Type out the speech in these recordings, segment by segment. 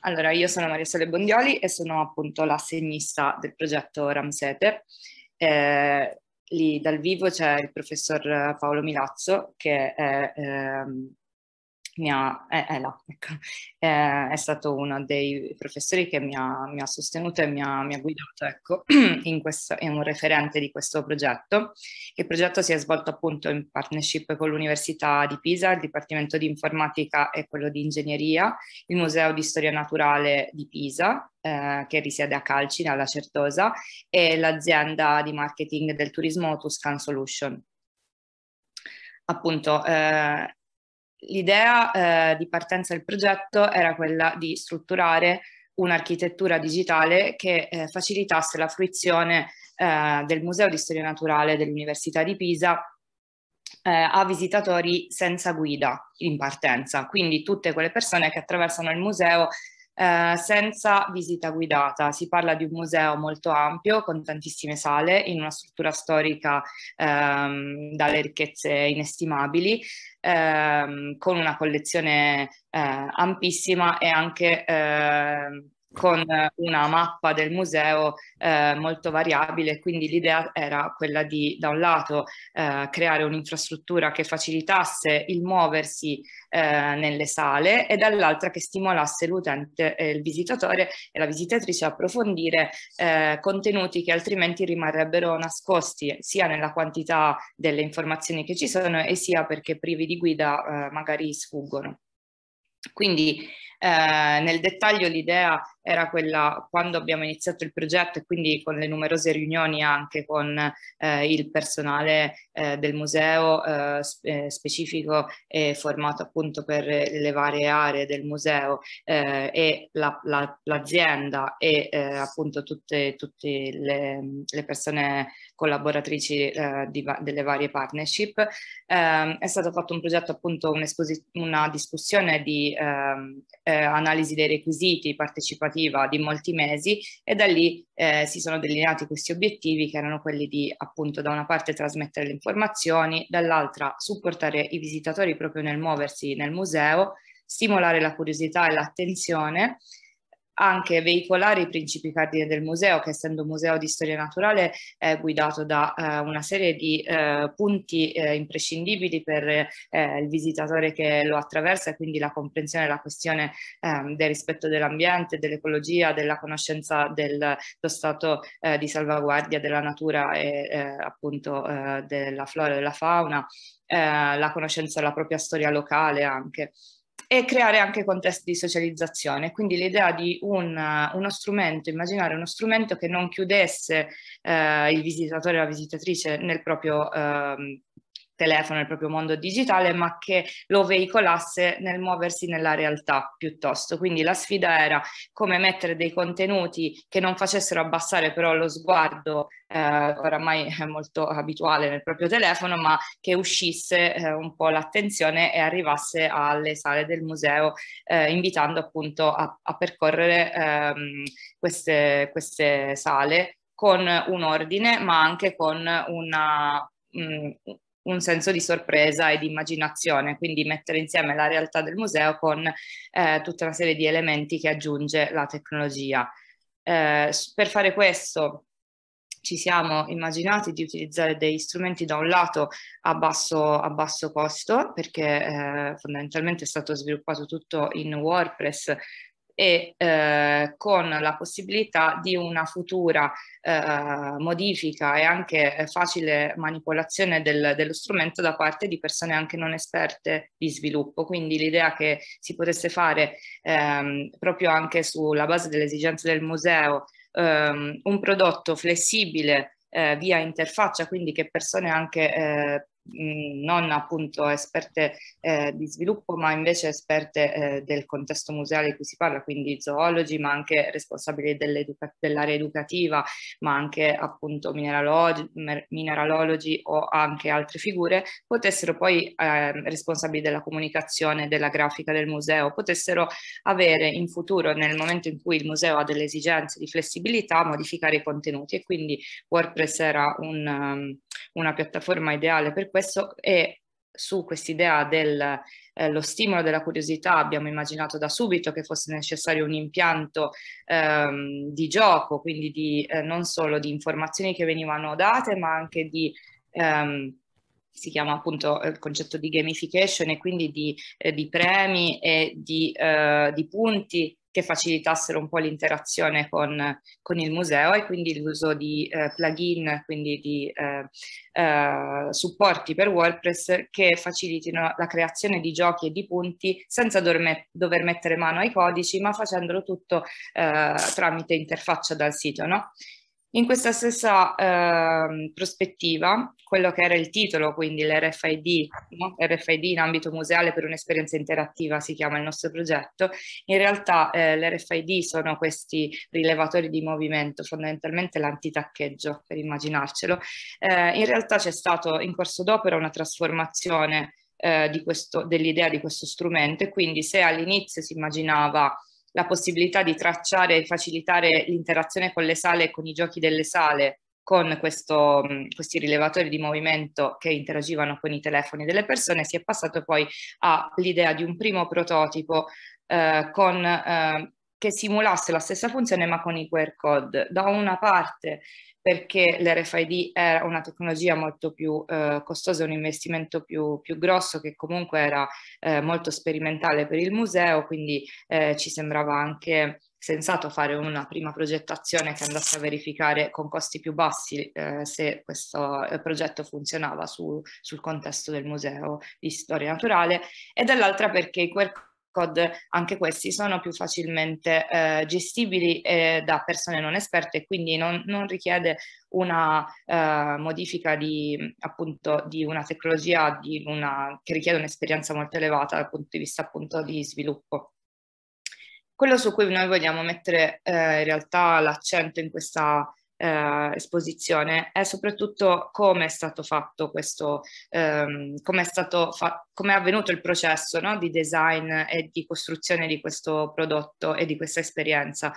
Allora, io sono Maria Sole Bondioli e sono appunto l'assegnista del progetto Ramsete. Eh, lì dal vivo c'è il professor Paolo Milazzo che è eh, mi ha, è, eh, è, là, ecco. è, eh, è, stato uno dei professori che mi ha, mi ha sostenuto e mi ha, mi ha guidato, ecco, questo, è un referente di questo progetto. Il progetto si è svolto appunto in partnership con l'Università di Pisa, il Dipartimento di Informatica e quello di Ingegneria, il Museo di Storia Naturale di Pisa, eh, che risiede a Calci, nella Certosa, e l'azienda di marketing del turismo Tuscan Solution appunto eh, L'idea eh, di partenza del progetto era quella di strutturare un'architettura digitale che eh, facilitasse la fruizione eh, del Museo di Storia Naturale dell'Università di Pisa eh, a visitatori senza guida in partenza, quindi tutte quelle persone che attraversano il museo eh, senza visita guidata. Si parla di un museo molto ampio con tantissime sale in una struttura storica ehm, dalle ricchezze inestimabili ehm, con una collezione eh, ampissima e anche eh, con una mappa del museo eh, molto variabile, quindi l'idea era quella di da un lato eh, creare un'infrastruttura che facilitasse il muoversi eh, nelle sale e dall'altra che stimolasse l'utente e il visitatore e la visitatrice a approfondire eh, contenuti che altrimenti rimarrebbero nascosti sia nella quantità delle informazioni che ci sono e sia perché privi di guida eh, magari sfuggono. Quindi eh, nel dettaglio l'idea era quella quando abbiamo iniziato il progetto e quindi con le numerose riunioni anche con eh, il personale eh, del museo eh, eh specifico e formato appunto per le varie aree del museo eh, e la, la, l'azienda e eh, appunto tutte, tutte le, le, persone collaboratrici di, delle varie partnership. Ehm, è stato fatto un progetto appunto una discussione di ehm, analisi dei requisiti partecipativi formativa di molti mesi e da lì eh, si sono delineati questi obiettivi che erano quelli di appunto da una parte trasmettere le informazioni, dall'altra supportare i visitatori proprio nel muoversi nel museo, stimolare la curiosità e l'attenzione anche veicolare i principi cardine del museo, che essendo un museo di storia naturale è guidato da eh, una serie di eh, punti eh, imprescindibili per eh, il visitatore che lo attraversa, quindi la comprensione della questione ehm, del rispetto dell'ambiente, dell'ecologia, della conoscenza dello stato eh, di salvaguardia della natura e eh, appunto della flora e della fauna, la conoscenza della propria storia locale anche e creare anche contesti di socializzazione. Quindi l'idea di un, uno strumento, immaginare uno strumento che non chiudesse eh, il visitatore o la visitatrice nel proprio eh, telefono, il proprio mondo digitale, ma che lo veicolasse nel muoversi nella realtà piuttosto. Quindi la sfida era come mettere dei contenuti che non facessero abbassare però lo sguardo, eh, oramai è molto abituale nel proprio telefono, ma che uscisse eh, un po' l'attenzione e arrivasse alle sale del museo, eh, invitando appunto a, a percorrere ehm, queste, queste sale con un ordine, ma anche con una, mh, mm, un senso di sorpresa e di immaginazione, quindi mettere insieme la realtà del museo con eh, tutta una serie di elementi che aggiunge la tecnologia. Eh, per fare questo ci siamo immaginati di utilizzare degli strumenti da un lato a basso, a basso costo perché eh, fondamentalmente è stato sviluppato tutto in WordPress e eh, con la possibilità di una futura eh, modifica e anche eh, facile manipolazione del, dello strumento da parte di persone anche non esperte di sviluppo. Quindi l'idea che si potesse fare ehm, proprio anche sulla base delle esigenze del museo ehm, un prodotto flessibile eh, via interfaccia, quindi che persone anche eh, non appunto esperte eh, di sviluppo, ma invece esperte eh, del contesto museale di cui si parla, quindi zoologi, ma anche responsabili dell'educa- dell'area educativa, ma anche appunto mineralogi, mineralologi o anche altre figure, potessero poi, eh, responsabili della comunicazione, della grafica del museo, potessero avere in futuro, nel momento in cui il museo ha delle esigenze di flessibilità, modificare i contenuti e quindi WordPress era un, um, una piattaforma ideale per questo questo è su quest'idea dello eh, stimolo della curiosità abbiamo immaginato da subito che fosse necessario un impianto ehm, di gioco, quindi di, eh, non solo di informazioni che venivano date, ma anche di ehm, si chiama appunto eh, il concetto di gamification e quindi di, eh, di premi e di, eh, di punti che facilitassero un po' l'interazione con, con il museo e quindi l'uso di eh, plugin, quindi di eh, eh, supporti per WordPress che facilitino la creazione di giochi e di punti senza dover, mettere mano ai codici, ma facendolo tutto eh, tramite interfaccia dal sito. No? In questa stessa eh, prospettiva, quello che era il titolo, quindi l'RFID, no? RFID in ambito museale per un'esperienza interattiva si chiama il nostro progetto, in realtà eh, l'RFID sono questi rilevatori di movimento, fondamentalmente l'antitaccheggio, per immaginarcelo. Eh, in realtà c'è stato in corso d'opera una trasformazione eh, dell'idea di questo strumento e quindi se all'inizio si immaginava la possibilità di tracciare e facilitare l'interazione con le sale e con i giochi delle sale con questo, questi rilevatori di movimento che interagivano con i telefoni delle persone, si è passato poi all'idea di un primo prototipo eh, con eh, che simulasse la stessa funzione ma con i QR code. Da una parte perché l'RFID era una tecnologia molto più eh, costosa, un investimento più, più, grosso che comunque era eh, molto sperimentale per il museo, quindi eh, ci sembrava anche sensato fare una prima progettazione che andasse a verificare con costi più bassi eh, se questo eh, progetto funzionava su, sul contesto del museo di storia naturale e dall'altra perché i QR barcode, anche questi sono più facilmente eh, gestibili eh, da persone non esperte e quindi non, non richiede una eh, modifica di, appunto, di una tecnologia di una, che richiede un'esperienza molto elevata dal punto di vista appunto di sviluppo. Quello su cui noi vogliamo mettere eh, in realtà l'accento in questa eh, esposizione è soprattutto come è stato fatto questo, ehm, come è stato fa- come è avvenuto il processo no? di design e di costruzione di questo prodotto e di questa esperienza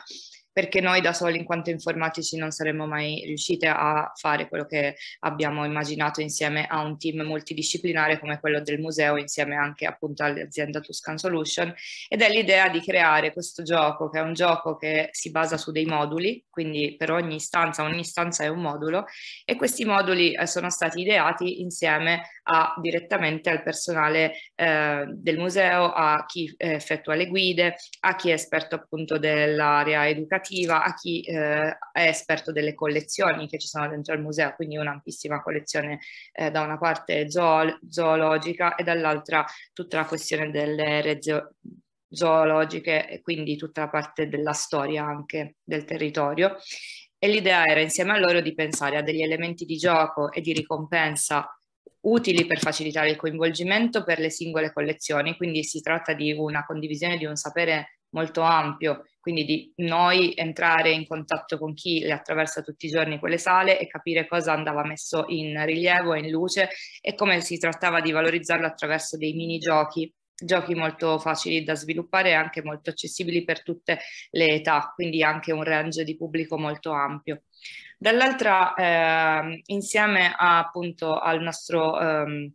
perché noi da soli in quanto informatici non saremmo mai riuscite a fare quello che abbiamo immaginato insieme a un team multidisciplinare come quello del museo insieme anche appunto all'azienda Tuscan Solution ed è l'idea di creare questo gioco che è un gioco che si basa su dei moduli quindi per ogni stanza ogni stanza è un modulo e questi moduli eh, sono stati ideati insieme a, direttamente al personale eh, del museo, a chi eh, effettua le guide, a chi è esperto appunto dell'area educativa, a chi eh, è esperto delle collezioni che ci sono dentro il museo, quindi un'ampissima collezione eh, da una parte zool- zoologica e dall'altra tutta la questione delle rezio- zoologiche e quindi tutta la parte della storia anche del territorio e l'idea era insieme a loro di pensare a degli elementi di gioco e di ricompensa utili per facilitare il coinvolgimento per le singole collezioni, quindi si tratta di una condivisione di un sapere molto ampio, quindi di noi entrare in contatto con chi le attraversa tutti i giorni quelle sale e capire cosa andava messo in rilievo e in luce e come si trattava di valorizzarlo attraverso dei mini giochi giochi molto facili da sviluppare e anche molto accessibili per tutte le età, quindi anche un range di pubblico molto ampio. Dall'altra, eh, insieme a, appunto al nostro ehm,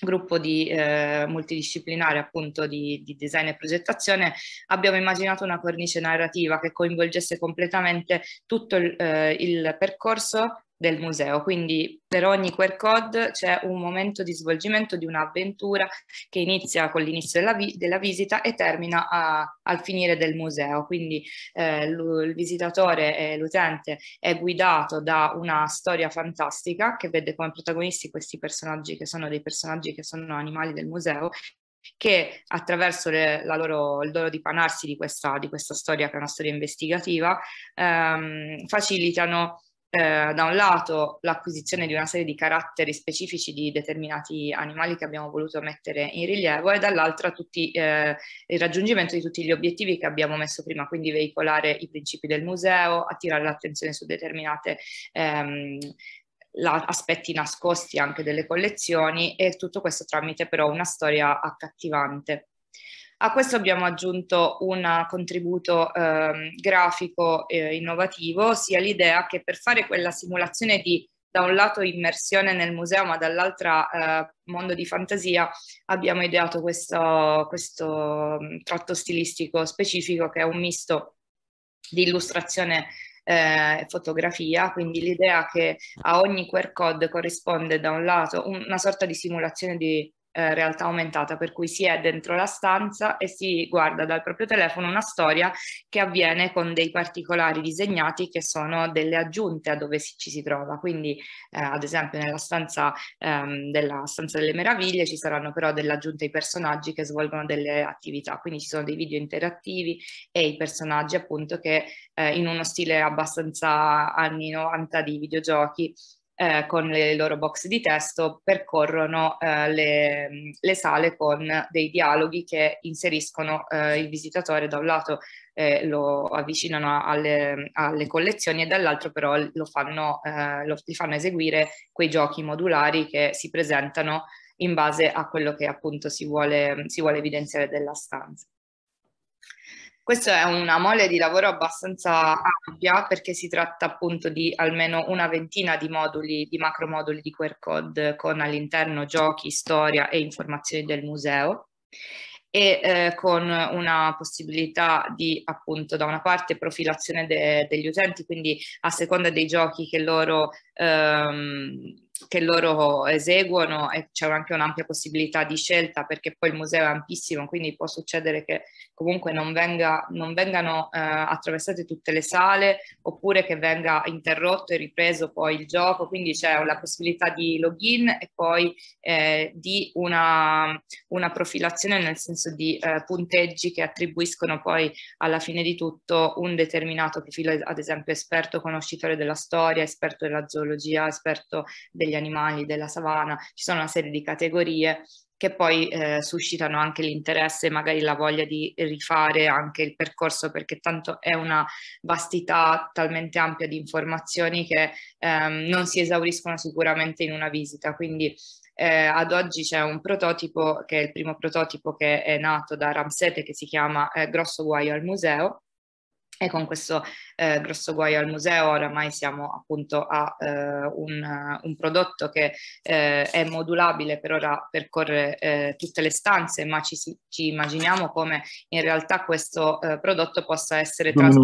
gruppo di, eh, multidisciplinare appunto di, di, design e progettazione abbiamo immaginato una cornice narrativa che coinvolgesse completamente tutto il, eh, il percorso del museo. Quindi per ogni QR code c'è un momento di svolgimento di un'avventura che inizia con l'inizio della, vi- della, visita e termina a- al finire del museo. Quindi eh, l- il visitatore e l'utente è guidato da una storia fantastica che vede come protagonisti questi personaggi che sono dei personaggi che sono animali del museo che attraverso le, loro, il loro dipanarsi di questa, di questa, storia, che è una storia investigativa, ehm, facilitano eh, da un lato l'acquisizione di una serie di caratteri specifici di determinati animali che abbiamo voluto mettere in rilievo e dall'altra tutti, eh, il raggiungimento di tutti gli obiettivi che abbiamo messo prima, quindi veicolare i principi del museo, attirare l'attenzione su determinate ehm, la, aspetti nascosti anche delle collezioni e tutto questo tramite però una storia accattivante. A questo abbiamo aggiunto un contributo eh, grafico eh, innovativo, sia l'idea che per fare quella simulazione di da un lato immersione nel museo ma dall'altra eh, mondo di fantasia abbiamo ideato questo, questo mm, tratto stilistico specifico che è un misto di illustrazione eh, fotografia, quindi l'idea che a ogni QR code corrisponde da un lato una sorta di simulazione di eh, realtà aumentata, per cui si è dentro la stanza e si guarda dal proprio telefono una storia che avviene con dei particolari disegnati che sono delle aggiunte a dove si, ci si trova. Quindi, eh, ad esempio, nella stanza, ehm, della stanza delle meraviglie ci saranno però delle aggiunte ai personaggi che svolgono delle attività, quindi ci sono dei video interattivi e i personaggi appunto che eh, in uno stile abbastanza anni 90 di videogiochi eh, con le loro box di testo percorrono eh, le, le, sale con dei dialoghi che inseriscono eh, il visitatore da un lato eh, lo avvicinano alle, alle, collezioni e dall'altro però lo fanno, eh, lo, li fanno eseguire quei giochi modulari che si presentano in base a quello che appunto si vuole, si vuole evidenziare della stanza. Questo è una mole di lavoro abbastanza ampia perché si tratta appunto di almeno una ventina di moduli, di macromoduli di QR code con all'interno giochi, storia e informazioni del museo e eh, con una possibilità di appunto da una parte profilazione de- degli utenti, quindi a seconda dei giochi che loro ehm, che loro eseguono e c'è anche un'ampia possibilità di scelta perché poi il museo è ampissimo, quindi può succedere che comunque non, venga, non vengano eh, attraversate tutte le sale oppure che venga interrotto e ripreso poi il gioco, quindi c'è la possibilità di login e poi eh, di una, una, profilazione nel senso di eh, punteggi che attribuiscono poi alla fine di tutto un determinato profilo, ad esempio esperto conoscitore della storia, esperto della zoologia, esperto degli animali animali della savana, ci sono una serie di categorie che poi eh, suscitano anche l'interesse e magari la voglia di rifare anche il percorso perché tanto è una vastità talmente ampia di informazioni che ehm, non si esauriscono sicuramente in una visita. Quindi eh, ad oggi c'è un prototipo che è il primo prototipo che è nato da Ramsete che si chiama eh, Grosso Guaio al Museo e con questo eh, grosso guaio al museo oramai siamo appunto a eh, un, un, prodotto che eh, è modulabile per ora percorre eh, tutte le stanze ma ci, si, ci, immaginiamo come in realtà questo eh, prodotto possa essere, tras-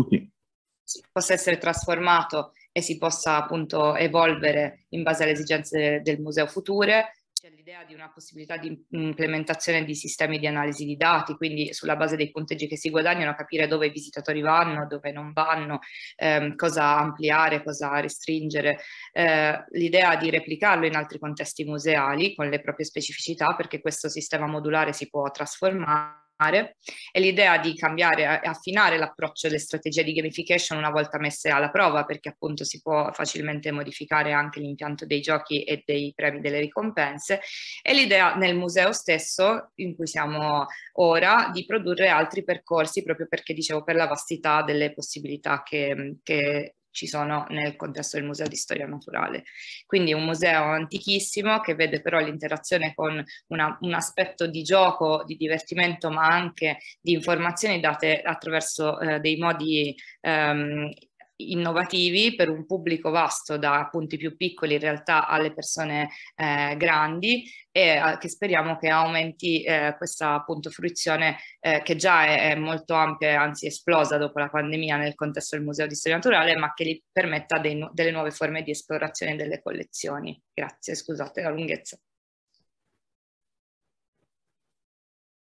possa essere trasformato e si possa appunto evolvere in base alle esigenze del museo future c'è l'idea di una possibilità di implementazione di sistemi di analisi di dati, quindi sulla base dei punteggi che si guadagnano capire dove i visitatori vanno, dove non vanno, ehm, cosa ampliare, cosa restringere, eh, l'idea di replicarlo in altri contesti museali con le proprie specificità perché questo sistema modulare si può trasformare e l'idea di cambiare e affinare l'approccio e le strategie di gamification una volta messe alla prova perché appunto si può facilmente modificare anche l'impianto dei giochi e dei premi delle ricompense e l'idea nel museo stesso in cui siamo ora di produrre altri percorsi proprio perché dicevo per la vastità delle possibilità che, che ci sono nel contesto del Museo di Storia Naturale. Quindi un museo antichissimo che vede però l'interazione con una, un aspetto di gioco, di divertimento, ma anche di informazioni date attraverso eh, dei modi ehm, innovativi per un pubblico vasto, da punti più piccoli in realtà alle persone eh, grandi e a, eh, che speriamo che aumenti eh, questa appunto fruizione eh, che già è, è, molto ampia, anzi esplosa dopo la pandemia nel contesto del Museo di Storia Naturale, ma che gli permetta dei, delle nuove forme di esplorazione delle collezioni. Grazie, scusate la lunghezza.